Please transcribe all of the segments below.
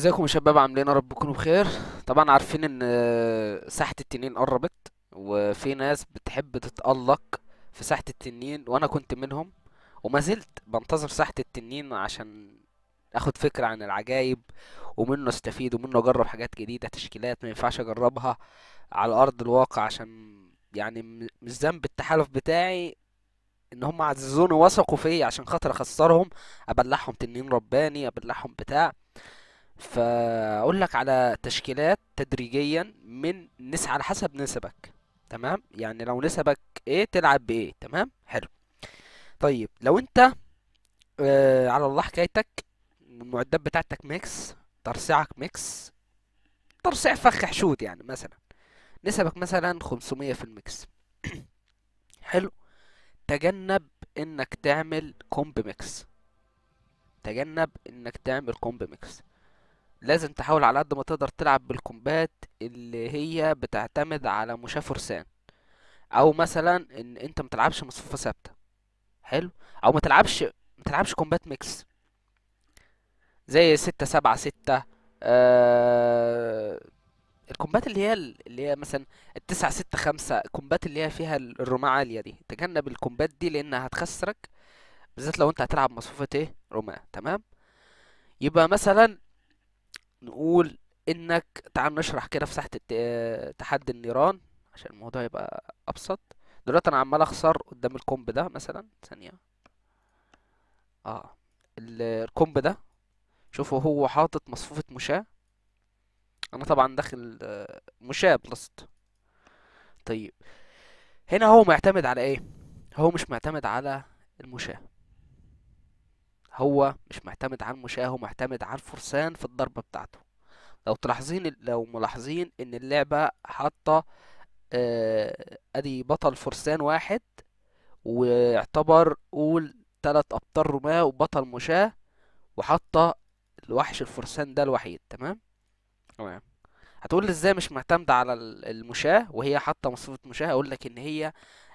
ازيكم يا شباب عاملين يا رب تكونوا بخير طبعا عارفين ان آه، ساحة التنين قربت وفي ناس بتحب تتألق في ساحة التنين وانا كنت منهم وما زلت بنتظر ساحة التنين عشان اخد فكرة عن العجايب ومنه استفيد ومنه اجرب حاجات جديدة تشكيلات ما ينفعش اجربها على ارض الواقع عشان يعني مش ذنب التحالف بتاعي ان هم عززوني وثقوا فيا عشان خاطر اخسرهم ابلعهم تنين رباني ابلعهم بتاع فاقول لك على تشكيلات تدريجيا من نس على حسب نسبك تمام يعني لو نسبك ايه تلعب بايه تمام حلو طيب لو انت آه على الله حكايتك المعدات بتاعتك ميكس ترصيعك ميكس ترصيع فخ حشود يعني مثلا نسبك مثلا 500 في الميكس حلو تجنب انك تعمل كومب ميكس تجنب انك تعمل كومب ميكس لازم تحاول على قد ما تقدر تلعب بالكومبات اللي هي بتعتمد على مشاة فرسان او مثلا ان انت متلعبش مصفوفه ثابته حلو او متلعبش متلعبش كومبات ميكس زي ستة سبعة ستة آه... الكومبات اللي هي اللي هي مثلا التسعة ستة خمسة الكومبات اللي هي فيها الرماعة عالية دي تجنب الكومبات دي لأنها هتخسرك بالذات لو أنت هتلعب مصفوفة إيه رماة تمام يبقى مثلا نقول انك تعال نشرح كده في ساحه تحدي النيران عشان الموضوع يبقى ابسط دلوقتي انا عمال اخسر قدام الكومب ده مثلا ثانيه اه الكومب ده شوفوا هو حاطط مصفوفه مشاه انا طبعا داخل آه، مشاه بلست طيب هنا هو معتمد على ايه هو مش معتمد على المشاه هو مش معتمد على المشاة هو معتمد على الفرسان في الضربة بتاعته لو تلاحظين لو ملاحظين ان اللعبة حاطة آه ادي بطل فرسان واحد واعتبر قول تلات ابطال رماة وبطل مشاة وحاطة الوحش الفرسان ده الوحيد تمام تمام هتقول ازاي مش معتمدة على المشاة وهي حاطة مصفوفة مشاة اقول لك ان هي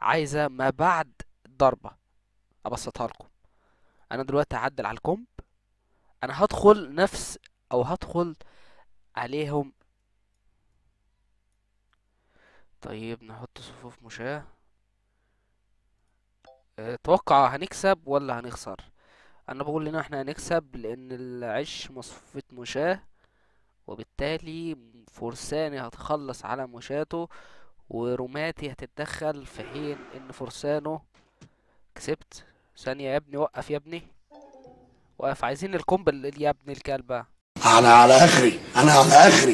عايزة ما بعد الضربة ابسطها لكم انا دلوقتي هعدل على الكومب انا هدخل نفس او هدخل عليهم طيب نحط صفوف مشاة اتوقع آه، هنكسب ولا هنخسر انا بقول ان احنا هنكسب لان العش مصفوفة مشاة وبالتالي فرساني هتخلص على مشاته وروماتي هتتدخل في حين ان فرسانه كسبت ثانية يا ابني وقف يا ابني وقف عايزين الكومب يا ابني الكلبة انا على اخري انا على اخري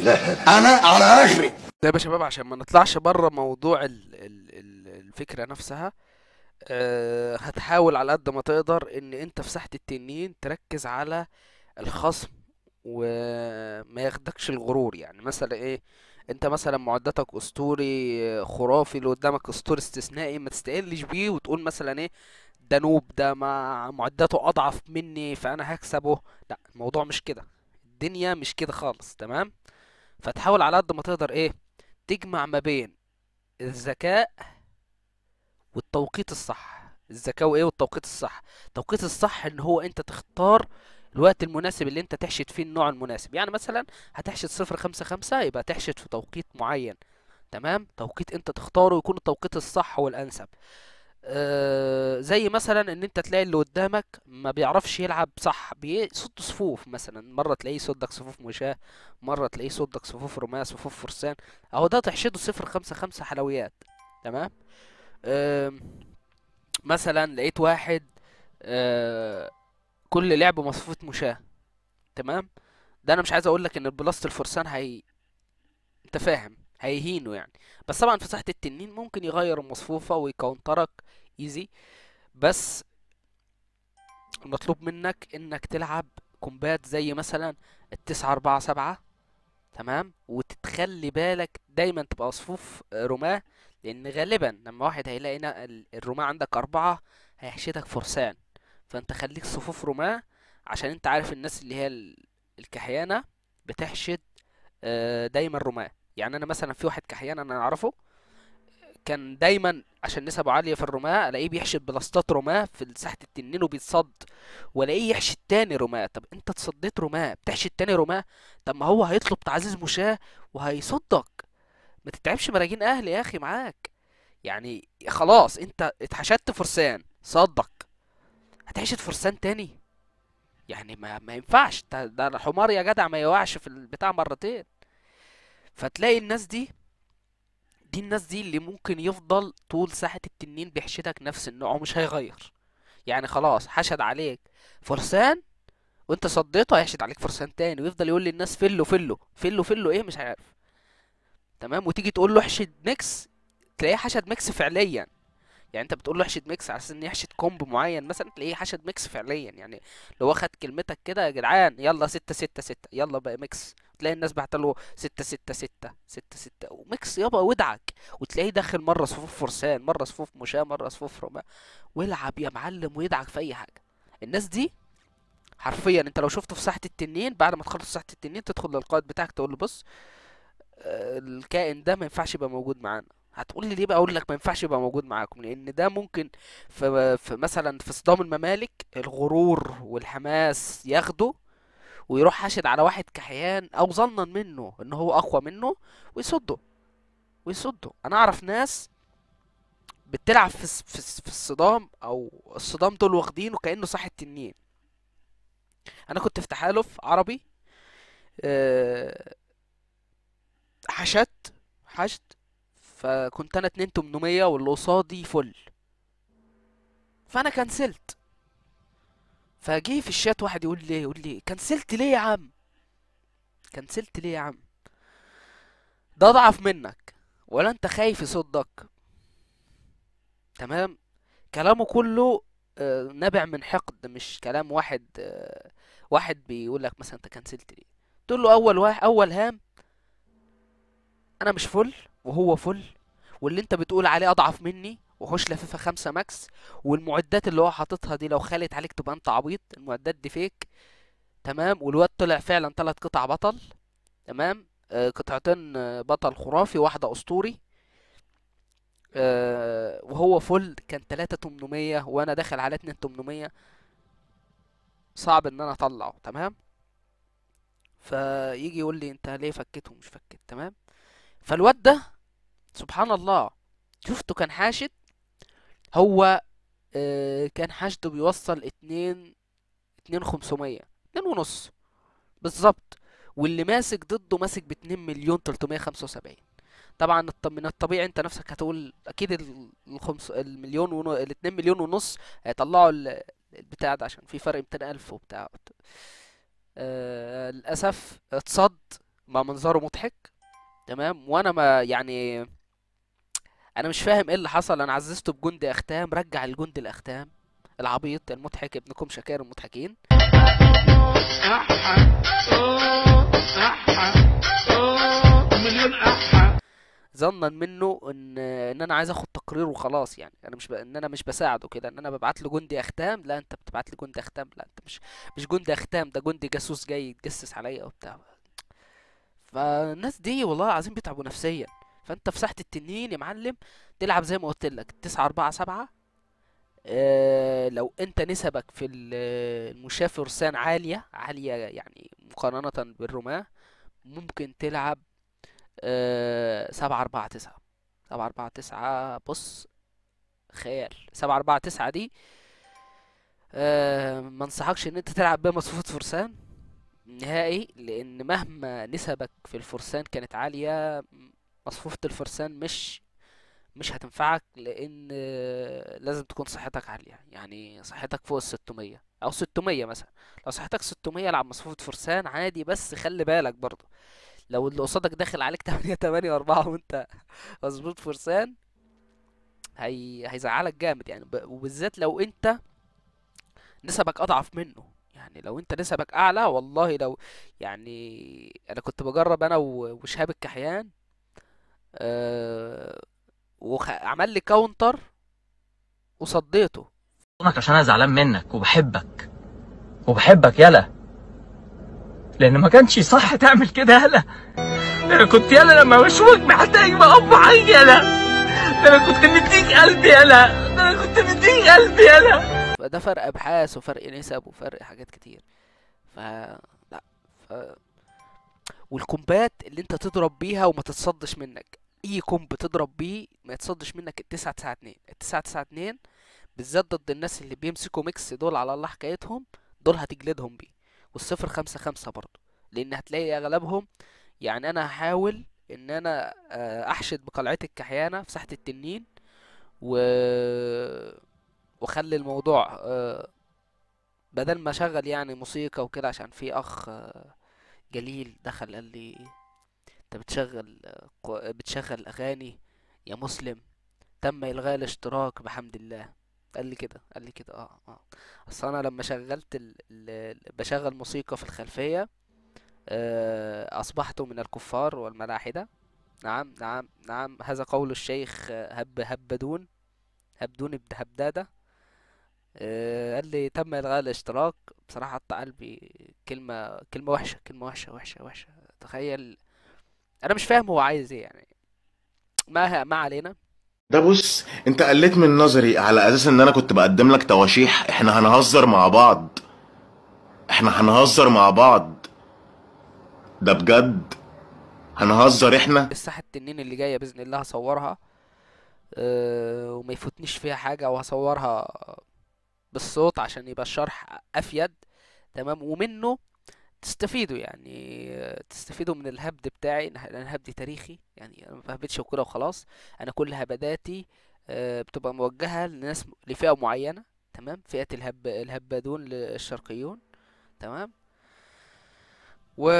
انا على اخري طيب يا شباب عشان ما نطلعش بره موضوع ال الـ الـ الفكرة نفسها أه هتحاول على قد ما تقدر ان انت في ساحة التنين تركز على الخصم وما ياخدكش الغرور يعني مثلا ايه انت مثلا معداتك اسطوري آه، خرافي اللي قدامك اسطوري استثنائي ما تستقلش بيه وتقول مثلا ايه دانوب ده ما معداته اضعف مني فانا هكسبه لا الموضوع مش كده الدنيا مش كده خالص تمام فتحاول على قد ما تقدر ايه تجمع ما بين الذكاء والتوقيت الصح الذكاء وايه والتوقيت الصح التوقيت الصح ان هو انت تختار الوقت المناسب اللي انت تحشد فيه النوع المناسب يعني مثلا هتحشد صفر خمسة خمسة يبقى تحشد في توقيت معين تمام توقيت انت تختاره يكون التوقيت الصح والانسب آه، زي مثلا ان انت تلاقي اللي قدامك ما بيعرفش يلعب صح بيصد صفوف مثلا مره تلاقيه صدك صفوف مشاه مره تلاقيه صدك صفوف رماة صفوف فرسان اهو ده تحشده صفر خمسة خمسة حلويات تمام مثلا لقيت واحد آه، كل لعبه مصفوفه مشاه تمام ده انا مش عايز اقول لك ان البلاست الفرسان هي انت فاهم هيهينه يعني بس طبعا في صحة التنين ممكن يغير المصفوفة ويكونترك ايزي بس المطلوب منك انك تلعب كومبات زي مثلا التسعة أربعة سبعة تمام وتتخلي بالك دايما تبقى صفوف آه، رماة لأن غالبا لما واحد هيلاقي الرماة عندك أربعة هيحشدك فرسان فأنت خليك صفوف رماة عشان أنت عارف الناس اللي هي الكحيانة بتحشد آه، دايما رماة يعني انا مثلا في واحد كحيان انا اعرفه كان دايما عشان نسبه عاليه في الرماة الاقيه بيحشد بلاستات رماة في ساحه التنين وبيتصد والاقيه يحشد تاني رماة طب انت اتصديت رماة بتحشد تاني رماة طب ما هو هيطلب تعزيز مشاة وهيصدك ما تتعبش مراجين اهل يا اخي معاك يعني خلاص انت اتحشدت فرسان صدك هتحشد فرسان تاني يعني ما ما ينفعش ده الحمار يا جدع ما يوقعش في البتاع مرتين فتلاقي الناس دي دي الناس دي اللي ممكن يفضل طول ساحة التنين بيحشدك نفس النوع ومش هيغير يعني خلاص حشد عليك فرسان وانت صديته هيحشد عليك فرسان تاني ويفضل يقول للناس فلو فلو فلو فلو ايه مش عارف تمام وتيجي تقول له احشد ميكس تلاقيه حشد ميكس فعليا يعني انت بتقول له احشد ميكس على اساس انه يحشد كومب معين مثلا تلاقيه حشد ميكس فعليا يعني لو واخد كلمتك كده يا جدعان يلا ستة ستة ستة يلا بقى ميكس تلاقي الناس بعت له 6 6 6 6 6 وميكس يابا ودعك وتلاقيه داخل مره صفوف فرسان مره صفوف مشاه مره صفوف رماه والعب يا معلم ويدعك في اي حاجه الناس دي حرفيا انت لو شفته في ساحه التنين بعد ما تخلص ساحه التنين تدخل للقائد بتاعك تقول له بص آه، الكائن ده ما ينفعش يبقى موجود معانا هتقول لي ليه بقى اقول لك ما ينفعش يبقى موجود معاكم لان ده ممكن في, في مثلا في صدام الممالك الغرور والحماس ياخده ويروح حاشد على واحد كحيان او ظنا منه ان هو اقوى منه ويصده ويصده انا اعرف ناس بتلعب في في الصدام او الصدام دول واخدينه كانه صاحب التنين انا كنت في تحالف عربي آه، حشد حشدت حشد فكنت انا اتنين تمنمية واللي قصادي فل فانا كنسلت فجه في الشات واحد يقول لي يقول لي كنسلت ليه يا عم كنسلت ليه يا عم ده ضعف منك ولا انت خايف يصدك تمام كلامه كله آه، نابع من حقد مش كلام واحد آه، واحد بيقول لك مثلا انت كنسلت ليه تقول له اول واحد اول هام انا مش فل وهو فل واللي انت بتقول عليه اضعف مني وحوش لفيفه خمسة ماكس والمعدات اللي هو حاططها دي لو خالت عليك تبقى انت عبيط المعدات دي فيك تمام والواد طلع فعلا تلات قطع بطل تمام آه، قطعتين آه، بطل خرافي واحدة اسطوري آه، وهو فل كان تلاتة تمنمية وانا داخل على اتنين تمنمية صعب ان انا اطلعه تمام فيجي يقول لي انت ليه فكته ومش فكت تمام فالواد ده سبحان الله شفته كان حاشد هو آه، كان حشده بيوصل اتنين اتنين خمسمية اتنين ونص بالظبط واللي ماسك ضده ماسك باتنين مليون تلتمية خمسة وسبعين طبعا من الطبيعي انت نفسك هتقول اكيد الخمس المليون ون... الاتنين مليون ونص هيطلعوا البتاع ده عشان في فرق ميتين الف وبتاع أه للاسف اتصد مع منظره مضحك تمام وانا ما يعني انا مش فاهم ايه اللي حصل انا عززته بجندي اختام رجع الجندي الاختام العبيط المضحك ابنكم شكاير المضحكين ظنا منه ان ان انا عايز اخد تقرير وخلاص يعني انا مش ب... ان انا مش بساعده كده ان انا ببعت له جندي اختام لا انت بتبعت لي جندي اختام لا انت مش مش جندي اختام ده جندي جاسوس جاي يتجسس عليا وبتاع فالناس دي والله العظيم بيتعبوا نفسيا فانت في ساحه التنين يا معلم تلعب زي ما قلت لك 9 4 7 اه لو انت نسبك في المشاة فرسان عالية عالية يعني مقارنة بالرماة ممكن تلعب اه سبعة أربعة تسعة سبعة أربعة تسعة بص خيال سبعة أربعة تسعة دي أه ما انصحكش ان انت تلعب بيها مصفوفة فرسان نهائي لان مهما نسبك في الفرسان كانت عالية مصفوفة الفرسان مش مش هتنفعك لان لازم تكون صحتك عالية يعني صحتك فوق الستمية او ستمية مثلا لو صحتك ستمية العب مصفوفة فرسان عادي بس خلي بالك برضه لو اللي قصادك داخل عليك تمانية تمانية واربعة وانت مظبوط فرسان هي هيزعلك جامد يعني وبالذات لو انت نسبك اضعف منه يعني لو انت نسبك اعلى والله لو يعني انا كنت بجرب انا وشهاب الكحيان آه، وعمل لي كاونتر وصديته عشان انا زعلان منك وبحبك وبحبك يلا لان ما كانش صح تعمل كده يلا انا كنت يلا لما بشوفك محتاج بقف يلا انا كنت مديك قلبي يلا انا كنت مديك قلبي يلا فده فرق ابحاث وفرق نسب وفرق حاجات كتير ف لا ف... والكومبات اللي انت تضرب بيها وما تتصدش منك اي كومب تضرب بيه ما يتصدش منك التسعة تسعة اتنين التسعة تسعة اتنين بالذات ضد الناس اللي بيمسكوا ميكس دول على الله حكايتهم دول هتجلدهم بيه والصفر خمسة خمسة برضو لان هتلاقي اغلبهم يعني انا هحاول ان انا آه، احشد بقلعتك الكحيانة في ساحة التنين و وخلي الموضوع آه، بدل ما اشغل يعني موسيقى وكده عشان في اخ آه، جليل دخل قال لي انت بتشغل بتشغل اغاني يا مسلم تم الغاء الاشتراك بحمد الله قال لي كده قال لي كده اه اه اصل انا لما شغلت ال... الـ بشغل موسيقى في الخلفيه آه اصبحت من الكفار والملاحده نعم نعم نعم هذا قول الشيخ هب هبدون هبدون ابن هبداده آه قال لي تم الغاء الاشتراك بصراحه حط قلبي كلمه كلمه وحشه كلمه وحشه وحشه وحشه تخيل انا مش فاهم هو عايز ايه يعني ما ما علينا ده بص انت قلت من نظري على اساس ان انا كنت بقدم لك تواشيح احنا هنهزر مع بعض احنا هنهزر مع بعض ده بجد هنهزر احنا الساحة التنين اللي جاية بإذن الله هصورها أه وما يفوتنيش فيها حاجة وهصورها بالصوت عشان يبقى الشرح أفيد تمام ومنه تستفيدوا يعني تستفيدوا من الهبد بتاعي لان هبدي تاريخي يعني انا ما بهبدش وكده وخلاص انا كل هبداتي آه، بتبقى موجهه لناس لفئه معينه تمام فئه الهب الهبادون الشرقيون تمام و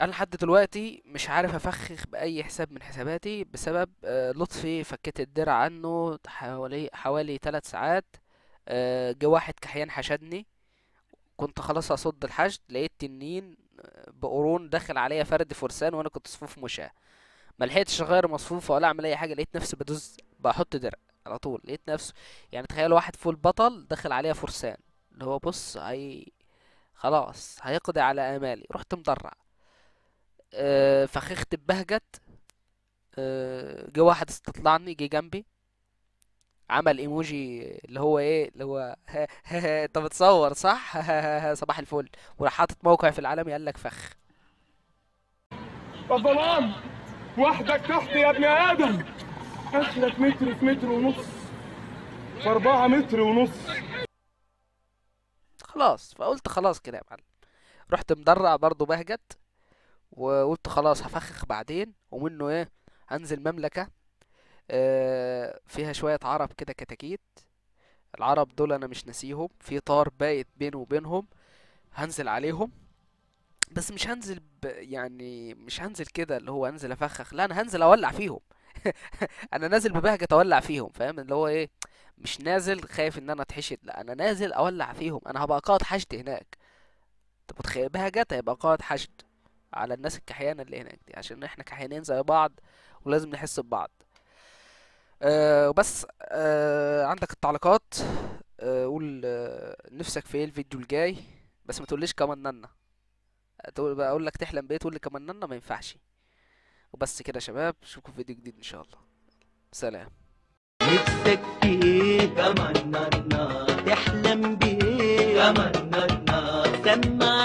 انا لحد دلوقتي مش عارف افخخ باي حساب من حساباتي بسبب آه، لطفي فكيت الدرع عنه حوالي حوالي 3 ساعات آه، جه واحد كحيان حشدني كنت خلاص هصد الحشد لقيت تنين آه، بقرون داخل عليا فرد فرسان وانا كنت صفوف مشاة ملحقتش اغير مصفوفه ولا اعمل اي حاجه لقيت نفسي بدوز بحط درع على طول لقيت نفسه يعني تخيل واحد فول بطل داخل عليا فرسان اللي هو بص هي خلاص هيقضي على امالي رحت مدرع أه فخخت ببهجت أه جه واحد استطلعني جه جنبي عمل ايموجي اللي هو ايه اللي هو انت بتصور صح صباح الفل وراح حاطط موقع في العالم قال لك فخ الظلام وحدك تحت يا ابن ادم اخرك متر في متر ونص في أربعة متر ونص خلاص فقلت خلاص كده يا معلم رحت مدرع برضه بهجت وقلت خلاص هفخخ بعدين ومنه ايه هنزل مملكه آه، فيها شوية عرب كده كتاكيت العرب دول انا مش ناسيهم في طار بايت بيني وبينهم هنزل عليهم بس مش هنزل ب... يعني مش هنزل كده اللي هو انزل افخخ لا انا هنزل اولع فيهم انا نازل ببهجة اولع فيهم فاهم اللي هو ايه مش نازل خايف ان انا اتحشد لا انا نازل اولع فيهم انا هبقى قائد حشد هناك انت متخيل بهجة هيبقى قائد حشد على الناس الكحيانة اللي هناك دي عشان احنا كحيانين زي بعض ولازم نحس ببعض آه وبس آه عندك التعليقات آه قول آه نفسك في ايه الفيديو الجاي بس ما تقوليش كمان تقول بقى اقول لك تحلم بايه تقول لي كمان ما ينفعش وبس كده يا شباب اشوفكم في فيديو جديد ان شاء الله سلام نفسك في ايه كمان تحلم بيه كمان سمع